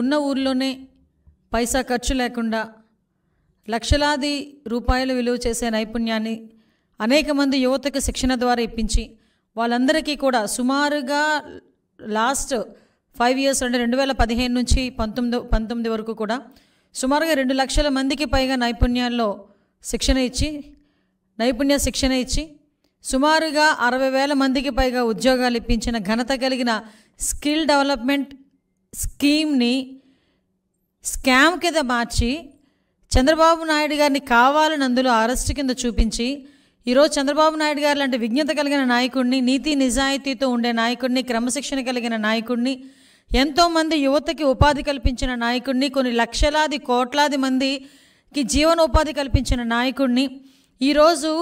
ఉన్న ఊర్లోనే పైసా ఖర్చు లేకుండా లక్షలాది రూపాయలు విలువ చేసే నైపుణ్యాన్ని అనేక మంది యువతకు శిక్షణ ద్వారా ఇప్పించి వాళ్ళందరికీ కూడా సుమారుగా లాస్ట్ ఫైవ్ ఇయర్స్ అంటే రెండు వేల పదిహేను నుంచి పంతొమ్మిది పంతొమ్మిది వరకు కూడా సుమారుగా రెండు లక్షల మందికి పైగా నైపుణ్యాల్లో శిక్షణ ఇచ్చి నైపుణ్య శిక్షణ ఇచ్చి సుమారుగా అరవై వేల మందికి పైగా ఉద్యోగాలు ఇప్పించిన ఘనత కలిగిన స్కిల్ డెవలప్మెంట్ స్కీమ్ని స్కామ్ కింద మార్చి చంద్రబాబు నాయుడు గారిని కావాలని అందులో అరెస్ట్ కింద చూపించి ఈరోజు చంద్రబాబు నాయుడు గారు లాంటి విజ్ఞత కలిగిన నాయకుడిని నీతి నిజాయితీతో ఉండే నాయకుడిని క్రమశిక్షణ కలిగిన నాయకుడిని ఎంతోమంది యువతకి ఉపాధి కల్పించిన నాయకుడిని కొన్ని లక్షలాది కోట్లాది మందికి జీవనోపాధి కల్పించిన నాయకుడిని ఈరోజు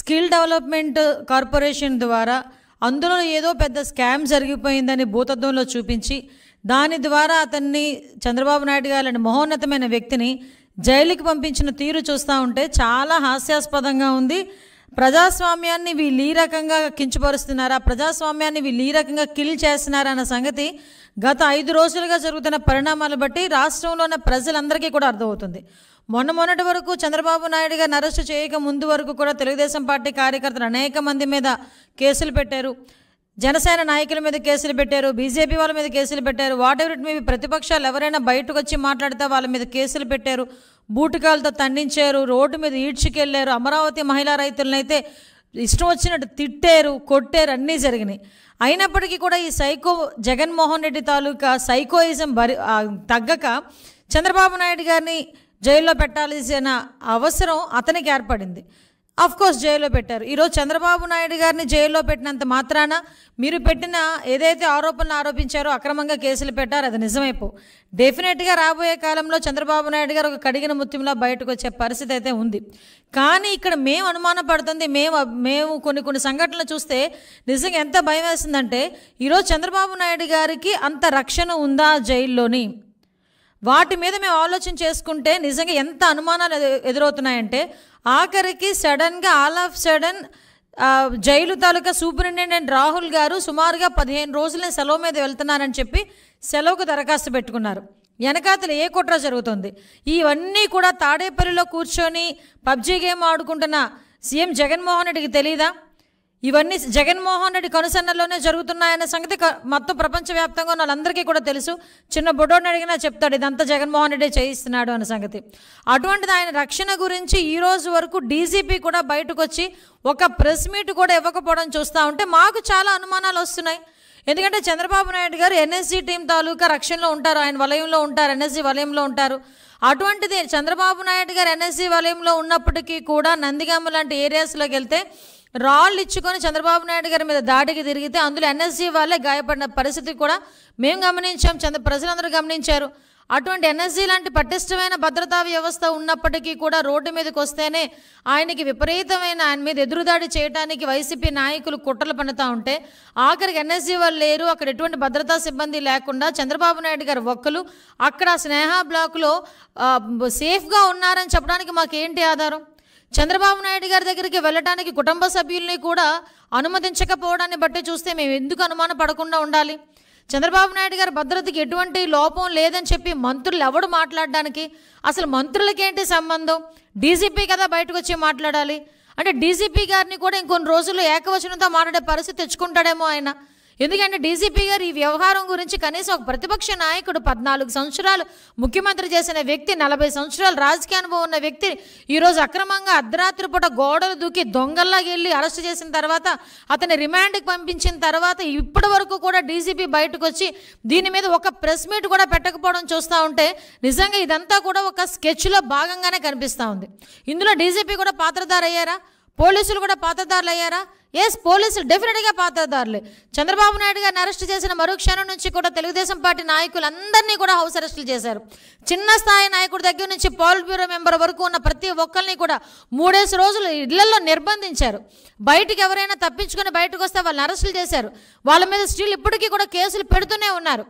స్కిల్ డెవలప్మెంట్ కార్పొరేషన్ ద్వారా అందులో ఏదో పెద్ద స్కామ్ జరిగిపోయిందని భూతత్వంలో చూపించి దాని ద్వారా అతన్ని చంద్రబాబు నాయుడు గారు లాంటి మహోన్నతమైన వ్యక్తిని జైలుకి పంపించిన తీరు చూస్తూ ఉంటే చాలా హాస్యాస్పదంగా ఉంది ప్రజాస్వామ్యాన్ని వీళ్ళు ఈ రకంగా కించపరుస్తున్నారా ప్రజాస్వామ్యాన్ని వీళ్ళు ఈ రకంగా కిల్ చేస్తున్నారా సంగతి గత ఐదు రోజులుగా జరుగుతున్న పరిణామాలు బట్టి రాష్ట్రంలో ఉన్న ప్రజలందరికీ కూడా అర్థమవుతుంది మొన్న మొన్నటి వరకు చంద్రబాబు నాయుడు గారిని అరెస్టు చేయక ముందు వరకు కూడా తెలుగుదేశం పార్టీ కార్యకర్తలు అనేక మంది మీద కేసులు పెట్టారు జనసేన నాయకుల మీద కేసులు పెట్టారు బీజేపీ వాళ్ళ మీద కేసులు పెట్టారు వాట్ ఎవరి మీ ప్రతిపక్షాలు ఎవరైనా బయటకు వచ్చి మాట్లాడితే వాళ్ళ మీద కేసులు పెట్టారు బూటుకాలతో తండించారు రోడ్డు మీద ఈడ్చుకెళ్ళారు అమరావతి మహిళా రైతులనైతే ఇష్టం వచ్చినట్టు తిట్టారు కొట్టారు అన్నీ జరిగినాయి అయినప్పటికీ కూడా ఈ సైకో జగన్మోహన్ రెడ్డి తాలూకా సైకోయిజం బరి తగ్గక చంద్రబాబు నాయుడు గారిని జైల్లో పెట్టాల్సిన అవసరం అతనికి ఏర్పడింది కోర్స్ జైల్లో పెట్టారు ఈరోజు చంద్రబాబు నాయుడు గారిని జైల్లో పెట్టినంత మాత్రాన మీరు పెట్టిన ఏదైతే ఆరోపణలు ఆరోపించారో అక్రమంగా కేసులు పెట్టారు అది నిజమైపో డెఫినెట్గా రాబోయే కాలంలో చంద్రబాబు నాయుడు గారు ఒక కడిగిన ముత్యంలా బయటకు వచ్చే పరిస్థితి అయితే ఉంది కానీ ఇక్కడ మేము అనుమానపడుతుంది మేము మేము కొన్ని కొన్ని సంఘటనలు చూస్తే నిజంగా ఎంత భయం వేస్తుందంటే ఈరోజు చంద్రబాబు నాయుడు గారికి అంత రక్షణ ఉందా జైల్లోని వాటి మీద మేము ఆలోచన చేసుకుంటే నిజంగా ఎంత అనుమానాలు ఎదురవుతున్నాయంటే ఆఖరికి సడన్గా ఆల్ ఆఫ్ సడన్ జైలు తాలూకా సూపరింటెండెంట్ రాహుల్ గారు సుమారుగా పదిహేను రోజులు సెలవు మీద వెళ్తున్నారని చెప్పి సెలవుకు దరఖాస్తు పెట్టుకున్నారు వెనకాతల ఏ కుట్ర జరుగుతుంది ఇవన్నీ కూడా తాడేపల్లిలో కూర్చొని పబ్జీ గేమ్ ఆడుకుంటున్న సీఎం జగన్మోహన్ రెడ్డికి తెలీదా ఇవన్నీ జగన్మోహన్ రెడ్డి కనుసన్నలోనే జరుగుతున్నాయనే సంగతి మొత్తం ప్రపంచవ్యాప్తంగా ఉన్న వాళ్ళందరికీ కూడా తెలుసు చిన్న బుడోని అడిగినా చెప్తాడు ఇదంతా జగన్మోహన్ రెడ్డి చేయిస్తున్నాడు అనే సంగతి అటువంటిది ఆయన రక్షణ గురించి ఈ రోజు వరకు డీజీపీ కూడా బయటకు వచ్చి ఒక ప్రెస్ మీట్ కూడా ఇవ్వకపోవడం చూస్తూ ఉంటే మాకు చాలా అనుమానాలు వస్తున్నాయి ఎందుకంటే చంద్రబాబు నాయుడు గారు ఎన్ఎస్సీ టీం తాలూకా రక్షణలో ఉంటారు ఆయన వలయంలో ఉంటారు ఎన్ఎస్సీ వలయంలో ఉంటారు అటువంటిది చంద్రబాబు నాయుడు గారు ఎన్ఎస్సీ వలయంలో ఉన్నప్పటికీ కూడా నందిగామ్మ లాంటి ఏరియాస్లోకి వెళ్తే రాళ్ళు ఇచ్చుకొని చంద్రబాబు నాయుడు గారి మీద దాడికి తిరిగితే అందులో ఎన్ఎస్జీ వాళ్ళే గాయపడిన పరిస్థితి కూడా మేము గమనించాం చంద్ర ప్రజలందరూ గమనించారు అటువంటి ఎన్ఎస్జీ లాంటి పటిష్టమైన భద్రతా వ్యవస్థ ఉన్నప్పటికీ కూడా రోడ్డు మీదకి వస్తేనే ఆయనకి విపరీతమైన ఆయన మీద ఎదురుదాడి చేయడానికి వైసీపీ నాయకులు కుట్రలు పన్నుతూ ఉంటే ఆఖరికి ఎన్ఎస్జీ వాళ్ళు లేరు అక్కడ ఎటువంటి భద్రతా సిబ్బంది లేకుండా చంద్రబాబు నాయుడు గారు ఒక్కలు అక్కడ స్నేహ బ్లాక్లో సేఫ్గా ఉన్నారని చెప్పడానికి మాకేంటి ఆధారం చంద్రబాబు నాయుడు గారి దగ్గరికి వెళ్ళడానికి కుటుంబ సభ్యుల్ని కూడా అనుమతించకపోవడాన్ని బట్టి చూస్తే మేము ఎందుకు అనుమాన పడకుండా ఉండాలి చంద్రబాబు నాయుడు గారి భద్రతకి ఎటువంటి లోపం లేదని చెప్పి మంత్రులు ఎవడు మాట్లాడడానికి అసలు మంత్రులకేంటి సంబంధం డీజీపీ కదా బయటకు వచ్చి మాట్లాడాలి అంటే డీజీపీ గారిని కూడా ఇంకొన్ని రోజులు ఏకవచనంతో మాట్లాడే పరిస్థితి తెచ్చుకుంటాడేమో ఆయన ఎందుకంటే డీజీపీ గారు ఈ వ్యవహారం గురించి కనీసం ఒక ప్రతిపక్ష నాయకుడు పద్నాలుగు సంవత్సరాలు ముఖ్యమంత్రి చేసిన వ్యక్తి నలభై సంవత్సరాలు రాజకీయ అనుభవం ఉన్న వ్యక్తి ఈరోజు అక్రమంగా అర్ధరాత్రి పూట గోడలు దూకి దొంగల్లాగా వెళ్ళి అరెస్ట్ చేసిన తర్వాత అతని రిమాండ్కి పంపించిన తర్వాత ఇప్పటి వరకు కూడా డీజీపీ బయటకు వచ్చి దీని మీద ఒక ప్రెస్ మీట్ కూడా పెట్టకపోవడం చూస్తూ ఉంటే నిజంగా ఇదంతా కూడా ఒక స్కెచ్లో భాగంగానే కనిపిస్తూ ఉంది ఇందులో డీజీపీ కూడా పాత్రధారయ్యారా పోలీసులు కూడా పాతదారులు అయ్యారా ఎస్ పోలీసులు డెఫినెట్గా పాతదారులు చంద్రబాబు నాయుడు గారిని అరెస్ట్ చేసిన మరుక్షణం నుంచి కూడా తెలుగుదేశం పార్టీ నాయకులు అందరినీ కూడా హౌస్ అరెస్టులు చేశారు చిన్న స్థాయి నాయకుడి దగ్గర నుంచి పోలిట్ బ్యూరో మెంబర్ వరకు ఉన్న ప్రతి ఒక్కరిని కూడా మూడేసి రోజులు ఇళ్లలో నిర్బంధించారు బయటికి ఎవరైనా తప్పించుకొని బయటకు వస్తే వాళ్ళని అరెస్టులు చేశారు వాళ్ళ మీద స్టీల్ ఇప్పటికీ కూడా కేసులు పెడుతూనే ఉన్నారు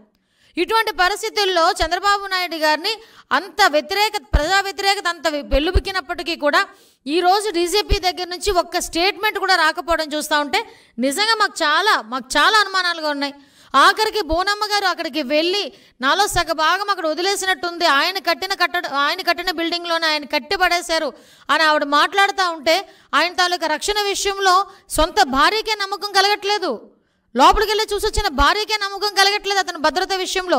ఇటువంటి పరిస్థితుల్లో చంద్రబాబు నాయుడు గారిని అంత వ్యతిరేకత ప్రజా వ్యతిరేకత అంత వెల్లుబికినప్పటికీ కూడా ఈరోజు డీజీపీ దగ్గర నుంచి ఒక్క స్టేట్మెంట్ కూడా రాకపోవడం చూస్తూ ఉంటే నిజంగా మాకు చాలా మాకు చాలా అనుమానాలుగా ఉన్నాయి ఆఖరికి బోనమ్మ గారు అక్కడికి వెళ్ళి నాలో సగ భాగం అక్కడ వదిలేసినట్టుంది ఆయన కట్టిన కట్టడం ఆయన కట్టిన బిల్డింగ్లోనే ఆయన కట్టి పడేశారు అని ఆవిడ మాట్లాడుతూ ఉంటే ఆయన తాలూకా రక్షణ విషయంలో సొంత భార్యకే నమ్మకం కలగట్లేదు లోపలికి వెళ్ళి వచ్చిన భార్యకే నమ్మకం కలగట్లేదు అతను భద్రత విషయంలో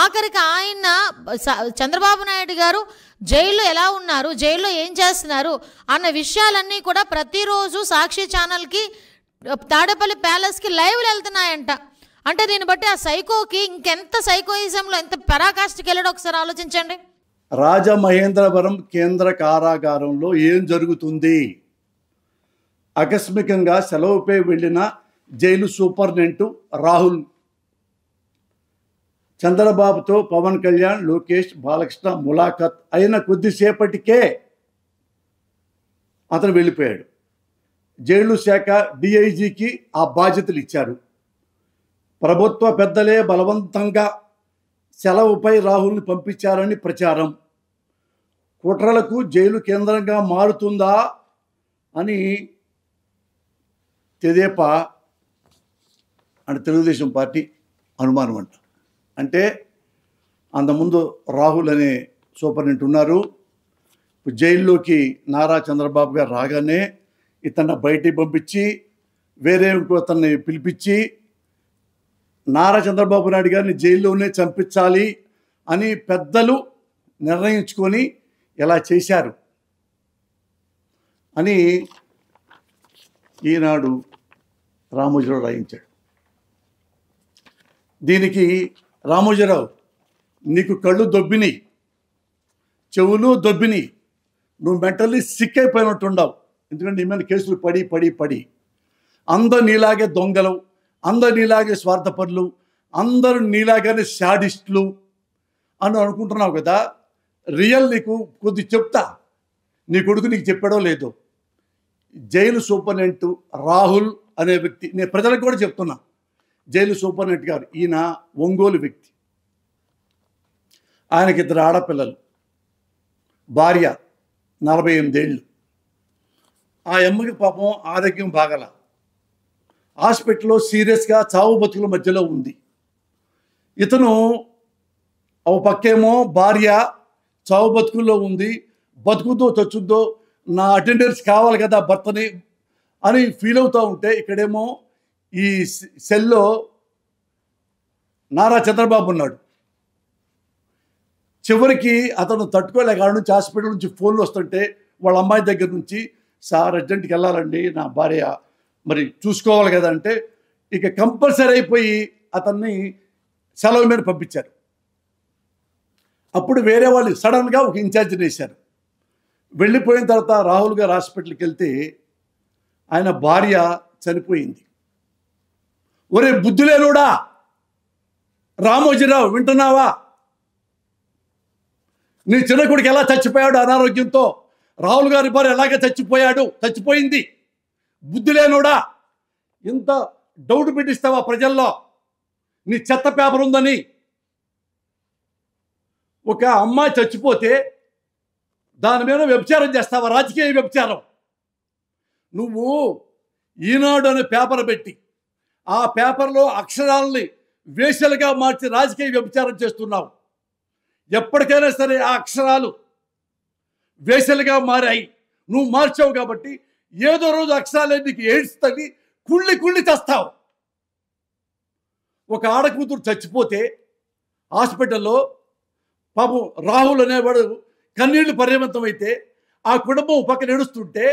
ఆఖరికి ఆయన చంద్రబాబు నాయుడు గారు జైల్లో ఎలా ఉన్నారు జైల్లో ఏం చేస్తున్నారు అన్న విషయాలన్నీ కూడా ప్రతిరోజు సాక్షి ఛానల్కి తాడేపల్లి ప్యాలెస్కి లైవ్లు వెళ్తున్నాయంట అంటే దీన్ని బట్టి ఆ సైకోకి ఇంకెంత సైకోయిజంలో ఎంత పరాకాష్ఠకి వెళ్ళడం ఒకసారి ఆలోచించండి రాజమహేంద్రవరం కేంద్ర కారాగారంలో ఏం జరుగుతుంది ఆకస్మికంగా సెలవుపై వెళ్ళిన జైలు సూపరింటెండెంట్ రాహుల్ చంద్రబాబుతో పవన్ కళ్యాణ్ లోకేష్ బాలకృష్ణ ములాఖత్ అయిన కొద్దిసేపటికే అతను వెళ్ళిపోయాడు జైలు శాఖ డిఐజీకి ఆ బాధ్యతలు ఇచ్చారు ప్రభుత్వ పెద్దలే బలవంతంగా సెలవుపై రాహుల్ని పంపించారని ప్రచారం కుట్రలకు జైలు కేంద్రంగా మారుతుందా అని తెదేపా అంటే తెలుగుదేశం పార్టీ అనుమానం అంట అంటే అంతకుముందు రాహుల్ అనే సూపరింటెండెంట్ ఉన్నారు జైల్లోకి నారా చంద్రబాబు గారు రాగానే ఇతన్ని బయటికి పంపించి వేరే ఇంకో అతన్ని పిలిపించి నారా చంద్రబాబు నాయుడు గారిని జైల్లోనే చంపించాలి అని పెద్దలు నిర్ణయించుకొని ఎలా చేశారు అని ఈనాడు రామోజీరావు రాయించాడు దీనికి రామోజీరావు నీకు కళ్ళు దొబ్బిని చెవులు దొబ్బిని నువ్వు మెంటల్లీ సిక్ అయిపోయినట్టు ఉండవు ఎందుకంటే నీ మీద కేసులు పడి పడి పడి అందరు నీలాగే దొంగలు అందరు నీలాగే స్వార్థపరులు అందరూ నీలాగానే శాడిస్టులు అని అనుకుంటున్నావు కదా రియల్ నీకు కొద్ది చెప్తా నీ కొడుకు నీకు చెప్పాడో లేదో జైలు సూపర్నెంట్ రాహుల్ అనే వ్యక్తి నేను ప్రజలకు కూడా చెప్తున్నా జైలు సూపర్నెట్ గారు ఈయన ఒంగోలు వ్యక్తి ఆయనకి ఇద్దరు ఆడపిల్లలు భార్య నలభై ఎనిమిదేళ్ళు ఆ అమ్మకి పాపం ఆరోగ్యం బాగల హాస్పిటల్లో సీరియస్గా చావు బతుకుల మధ్యలో ఉంది ఇతను ఒక పక్కేమో భార్య చావు బతుకుల్లో ఉంది బతుకుద్దో చచ్చుద్దో నా అటెండెన్స్ కావాలి కదా భర్తని అని ఫీల్ అవుతూ ఉంటే ఇక్కడేమో ఈ సెల్లో నారా చంద్రబాబు ఉన్నాడు చివరికి అతను కాడ నుంచి హాస్పిటల్ నుంచి ఫోన్లు వస్తుంటే వాళ్ళ అమ్మాయి దగ్గర నుంచి సార్ అర్జెంట్కి వెళ్ళాలండి నా భార్య మరి చూసుకోవాలి కదా అంటే ఇక కంపల్సరీ అయిపోయి అతన్ని సెలవు మీద పంపించారు అప్పుడు వేరే వాళ్ళు సడన్గా ఒక ఇన్ఛార్జ్ వేశారు వెళ్ళిపోయిన తర్వాత రాహుల్ గారు హాస్పిటల్కి వెళ్తే ఆయన భార్య చనిపోయింది ఒరే బుద్ధులేలుడా రామోజీరావు వింటున్నావా నీ చిన్న కొడుకు ఎలా చచ్చిపోయాడు అనారోగ్యంతో రాహుల్ గారి భార్య ఎలాగే చచ్చిపోయాడు చచ్చిపోయింది బుద్ధి లేనుడా ఇంత డౌట్ పెట్టిస్తావా ప్రజల్లో నీ చెత్త పేపర్ ఉందని ఒక అమ్మాయి చచ్చిపోతే దాని మీద వ్యభిచారం చేస్తావా రాజకీయ వ్యభిచారం నువ్వు ఈనాడు అనే పేపర్ పెట్టి ఆ పేపర్లో అక్షరాలని వేషలుగా మార్చి రాజకీయ వ్యభిచారం చేస్తున్నావు ఎప్పటికైనా సరే ఆ అక్షరాలు వేషలుగా మారాయి నువ్వు మార్చావు కాబట్టి ఏదో రోజు అక్షరాలు నీకు ఏడుస్తుంది కుళ్ళి కుళ్ళి చస్తావు ఒక ఆడకూతురు చచ్చిపోతే హాస్పిటల్లో పాపం రాహుల్ అనేవాడు కన్నీళ్లు పరిమితం అయితే ఆ కుటుంబం పక్కన ఏడుస్తుంటే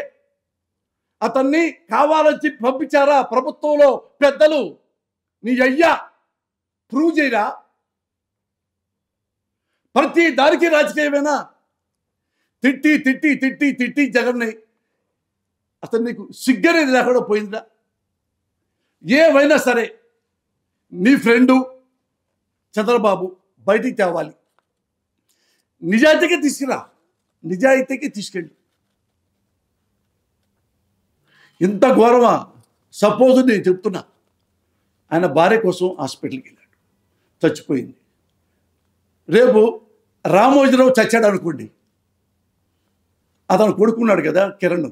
అతన్ని కావాలని పంపించారా ప్రభుత్వంలో పెద్దలు నీ అయ్యా ప్రూవ్ చేయరా ప్రతి దానికి రాజకీయమేనా తిట్టి తిట్టి తిట్టి తిట్టి జగన్ని అతను నీకు సిగ్గనేది లేకుండా పోయిందా ఏమైనా సరే నీ ఫ్రెండు చంద్రబాబు బయటికి తేవాలి నిజాయితీకి తీసుకురా నిజాయితీకి తీసుకెళ్ళి ఇంత ఘోరమా సపోజ్ నేను చెప్తున్నా ఆయన భార్య కోసం హాస్పిటల్కి వెళ్ళాడు చచ్చిపోయింది రేపు రామోజీరావు చచ్చాడు అనుకోండి అతను కొడుకున్నాడు కదా కిరణ్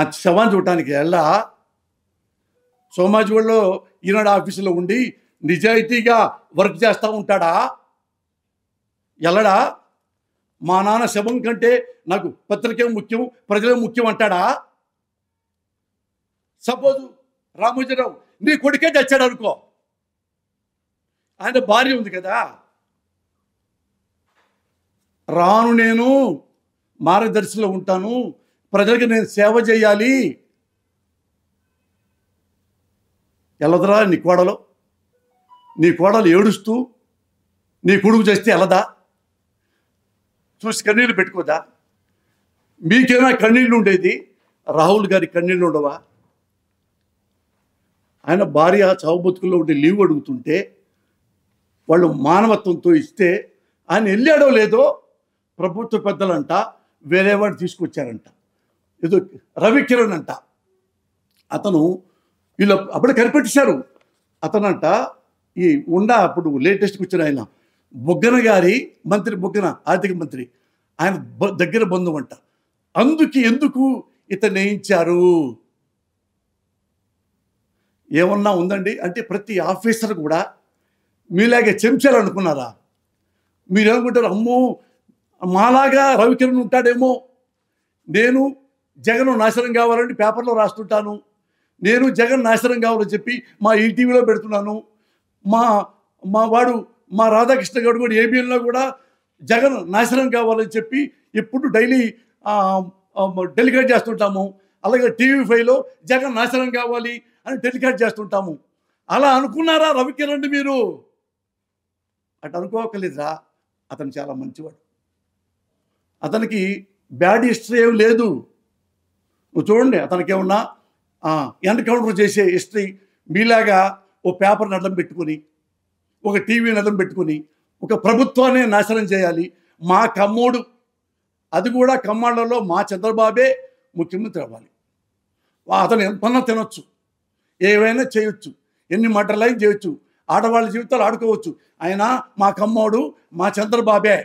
ఆ శవాన్ని చూడటానికి ఎలా సోమాజిగూడలో ఈనాడు ఆఫీసులో ఉండి నిజాయితీగా వర్క్ చేస్తూ ఉంటాడా ఎల్లడా మా నాన్న శవం కంటే నాకు పత్రికే ముఖ్యం ప్రజలే ముఖ్యం అంటాడా సపోజ్ రామోజీరావు నీ కొడుకే చచ్చాడు అనుకో ఆయన భార్య ఉంది కదా రాను నేను మార్గదర్శిలో ఉంటాను ప్రజలకు నేను సేవ చేయాలి ఎలదరా నీ కోడలు నీ కోడలు ఏడుస్తూ నీ కొడుకు చేస్తే ఎలదా చూసి కన్నీళ్ళు పెట్టుకోదా మీకేమైనా కన్నీళ్ళు ఉండేది రాహుల్ గారి కన్నీళ్ళు ఉండవా ఆయన భార్య చావుబతుకుల్లో ఉండి లీవ్ అడుగుతుంటే వాళ్ళు మానవత్వంతో ఇస్తే ఆయన వెళ్ళాడో లేదో ప్రభుత్వ పెద్దలంట వేరేవాడు తీసుకొచ్చారంట ఏదో రవికిరణ్ అంట అతను వీళ్ళు అప్పుడే కనిపెట్టేశారు అతనంట ఈ ఉండా అప్పుడు లేటెస్ట్కి వచ్చిన ఆయన బొగ్గన గారి మంత్రి బొగ్గన ఆర్థిక మంత్రి ఆయన దగ్గర బంధువు అంట అందుకే ఎందుకు ఇతను వేయించారు ఏమన్నా ఉందండి అంటే ప్రతి ఆఫీసర్ కూడా మీలాగే చెంచాలనుకున్నారా అనుకున్నారా మీరేమనుకుంటారు అమ్మో మాలాగా రవికిరణ్ ఉంటాడేమో నేను జగన్ నాశనం కావాలని పేపర్లో రాస్తుంటాను నేను జగన్ నాశనం కావాలని చెప్పి మా ఈటీవీలో పెడుతున్నాను మా మా వాడు మా రాధాకృష్ణ గౌడ్ కూడా ఏబిఎన్లో కూడా జగన్ నాశనం కావాలని చెప్పి ఎప్పుడు డైలీ డెలికేట్ చేస్తుంటాము అలాగే టీవీ ఫైవ్లో జగన్ నాశనం కావాలి అని డెడికేట్ చేస్తుంటాము అలా అనుకున్నారా రవికిరణ్ మీరు అటు అనుకోకలేదురా అతను చాలా మంచివాడు అతనికి బ్యాడ్ హిస్టరీ ఏం లేదు నువ్వు చూడండి అతనికి ఏమన్నా ఎన్కౌంటర్ చేసే హిస్టరీ మీలాగా ఓ పేపర్ని అడ్డం పెట్టుకుని ఒక టీవీని అడ్డం పెట్టుకుని ఒక ప్రభుత్వాన్ని నాశనం చేయాలి మా కమ్మోడు అది కూడా కమ్మాండలో మా చంద్రబాబే ముఖ్యమంత్రి అవ్వాలి అతను ఎంత తినొచ్చు ఏవైనా చేయొచ్చు ఎన్ని మటర్లైన్ చేయొచ్చు ఆడవాళ్ళ జీవితాలు ఆడుకోవచ్చు ఆయన మా కమ్మోడు మా చంద్రబాబే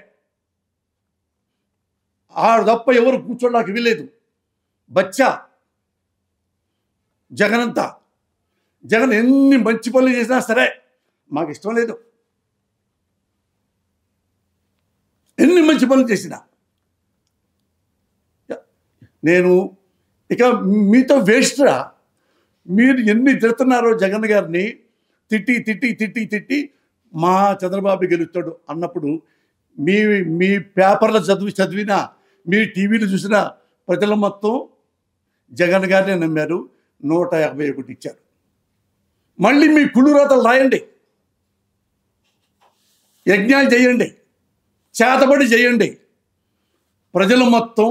ఆడు తప్ప ఎవరు కూర్చోడానికి వీల్లేదు బచ్చా జగన్ అంతా జగన్ ఎన్ని మంచి పనులు చేసినా సరే మాకు ఇష్టం లేదు ఎన్ని మంచి పనులు చేసినా నేను ఇక మీతో వేస్ట్రా మీరు ఎన్ని తిడుతున్నారో జగన్ గారిని తిట్టి తిట్టి తిట్టి తిట్టి మా చంద్రబాబు గెలుస్తాడు అన్నప్పుడు మీ మీ పేపర్లు చదివి చదివిన మీ టీవీలు చూసిన ప్రజల మొత్తం జగన్ గారిని నమ్మారు నూట యాభై ఒకటి ఇచ్చారు మళ్ళీ మీ కుళ్ళు రాతలు రాయండి యజ్ఞాలు చేయండి చేతబడి చేయండి ప్రజలు మొత్తం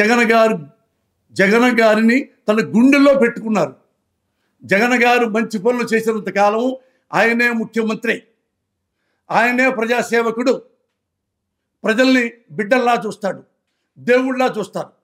జగన్ గారు జగన్ గారిని తన గుండెల్లో పెట్టుకున్నారు జగన్ గారు మంచి పనులు చేసినంత కాలం ఆయనే ముఖ్యమంత్రి ఆయనే ప్రజాసేవకుడు ప్రజల్ని బిడ్డల్లా చూస్తాడు దేవుళ్లా చూస్తాడు